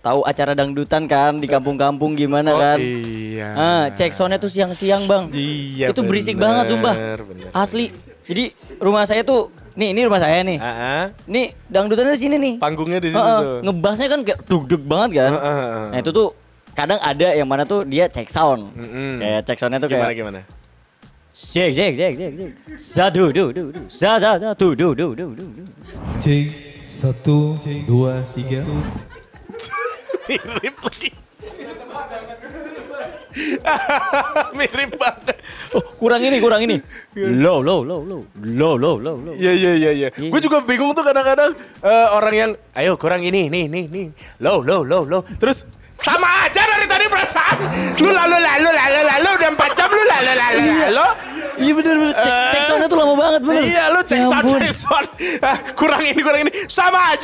tahu acara dangdutan kan di kampung-kampung gimana oh, kan? oh, Iya. Ah, cek soundnya tuh siang-siang bang. Iya. Itu bener, berisik banget sumpah. Bener. Asli. Jadi rumah saya tuh nih ini rumah saya nih. Uh -huh. Nih dangdutannya di sini nih. Panggungnya di sini uh -uh. tuh. Ngebasnya kan kayak duduk banget kan. Uh -uh. Nah itu tuh kadang ada yang mana tuh dia cek sound. Uh Kayak cek soundnya tuh gimana, kayak gimana gimana. cek cek cek cek shake. Satu, dua, dua, dua. Satu, satu, dua, dua, dua, dua. Cek satu, dua, tiga. Satu mirip lagi. mirip banget. Oh, kurang ini, kurang ini. Low, low, low, low, low, low, low, low. Iya, iya, iya, iya. iya Gue iya. juga bingung tuh kadang-kadang uh, orang yang, ayo kurang ini, nih, nih, nih. Low, low, low, low. Terus sama aja dari tadi perasaan. Lu lalu lalu lalu lalu udah empat jam lu lalu lalu iya. lalu. Iya bener bener. Cek, cek soundnya tuh lama banget bener. Iya lu cek ya sound cek sound. Ah, kurang ini kurang ini. Sama aja